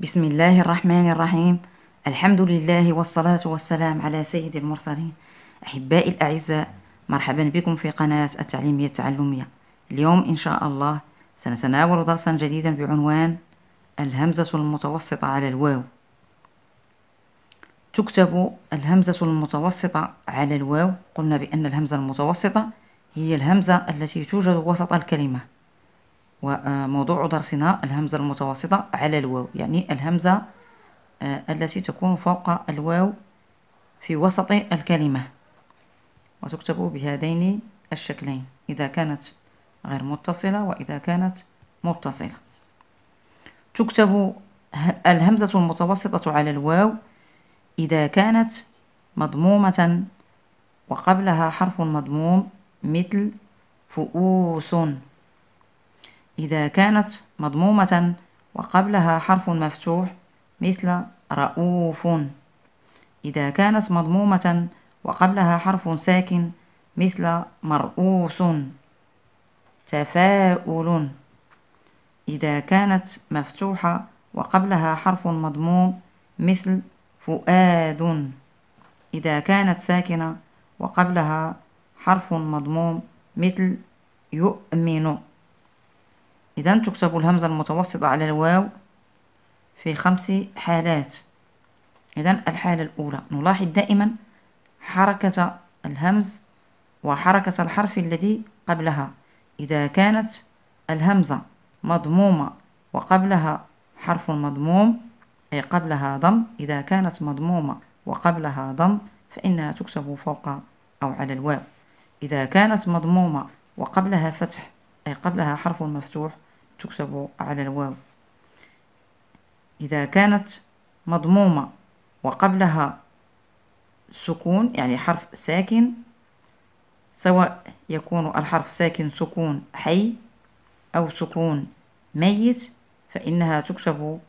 بسم الله الرحمن الرحيم الحمد لله والصلاة والسلام على سيد المرسلين أحبائي الأعزاء مرحبا بكم في قناة التعليمية التعلمية اليوم إن شاء الله سنتناول درسا جديدا بعنوان الهمزة المتوسطة على الواو تكتب الهمزة المتوسطة على الواو قلنا بأن الهمزة المتوسطة هي الهمزة التي توجد وسط الكلمة وموضوع درسنا الهمزة المتوسطة على الواو يعني الهمزة آه، التي تكون فوق الواو في وسط الكلمة وتكتب بهذين الشكلين إذا كانت غير متصلة وإذا كانت متصلة تكتب الهمزة المتوسطة على الواو إذا كانت مضمومة وقبلها حرف مضموم مثل فؤوس إذا كانت مضمومة وقبلها حرف مفتوح مثل رؤوف إذا كانت مضمومة وقبلها حرف ساكن مثل مرؤوس تفاؤل إذا كانت مفتوحة وقبلها حرف مضموم مثل فؤاد إذا كانت ساكنة وقبلها حرف مضموم مثل يؤمن إذا تكتب الهمزة المتوسطة على الواو في خمس حالات إذا الحالة الأولى نلاحظ دائما حركة الهمز وحركة الحرف الذي قبلها إذا كانت الهمزة مضمومة وقبلها حرف مضموم أي قبلها ضم إذا كانت مضمومة وقبلها ضم فإنها تكتب فوق أو على الواو إذا كانت مضمومة وقبلها فتح أي قبلها حرف مفتوح تكتب على الواو إذا كانت مضمومة وقبلها سكون يعني حرف ساكن سواء يكون الحرف ساكن سكون حي أو سكون ميت فإنها تكتب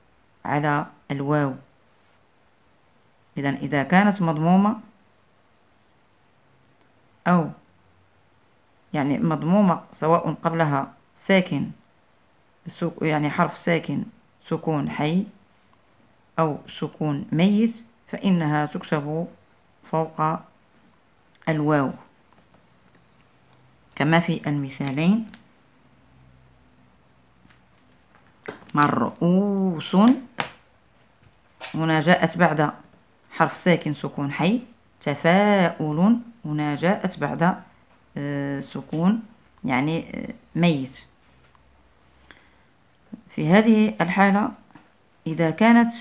على الواو إذا إذا كانت مضمومة أو يعني مضمومة سواء قبلها ساكن يعني حرف ساكن سكون حي أو سكون ميت فإنها تكتب فوق الواو كما في المثالين مرؤوس هنا جاءت بعد حرف ساكن سكون حي تفاؤل هنا جاءت بعد آه، سكون يعني آه، ميت في هذه الحالة إذا كانت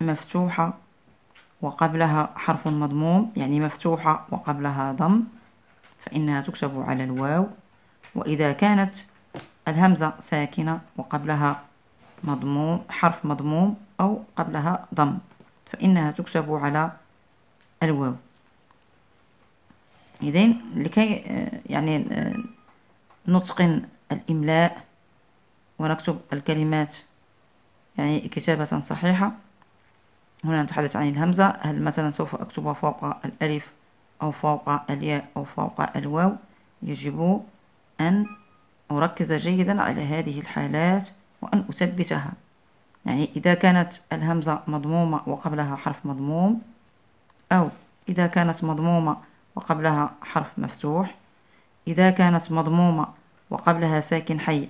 مفتوحة وقبلها حرف مضموم يعني مفتوحة وقبلها ضم فإنها تكتب على الواو وإذا كانت الهمزة ساكنة وقبلها مضموم حرف مضموم أو قبلها ضم فإنها تكتب على الواو إذن لكي آه، يعني آه، نتقن الإملاء ونكتب الكلمات يعني كتابة صحيحة هنا نتحدث عن الهمزة هل مثلا سوف أكتبها فوق الألف أو فوق الياء أو فوق الواو يجب أن أركز جيدا على هذه الحالات وأن أثبتها يعني إذا كانت الهمزة مضمومة وقبلها حرف مضموم أو إذا كانت مضمومة وقبلها حرف مفتوح إذا كانت مضمومة وقبلها ساكن حي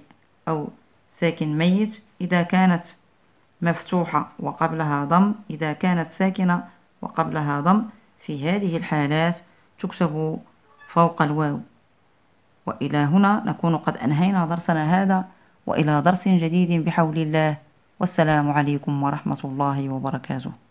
أو ساكن ميت إذا كانت مفتوحة وقبلها ضم إذا كانت ساكنة وقبلها ضم في هذه الحالات تكتب فوق الواو وإلى هنا نكون قد أنهينا درسنا هذا وإلى درس جديد بحول الله والسلام عليكم ورحمة الله وبركاته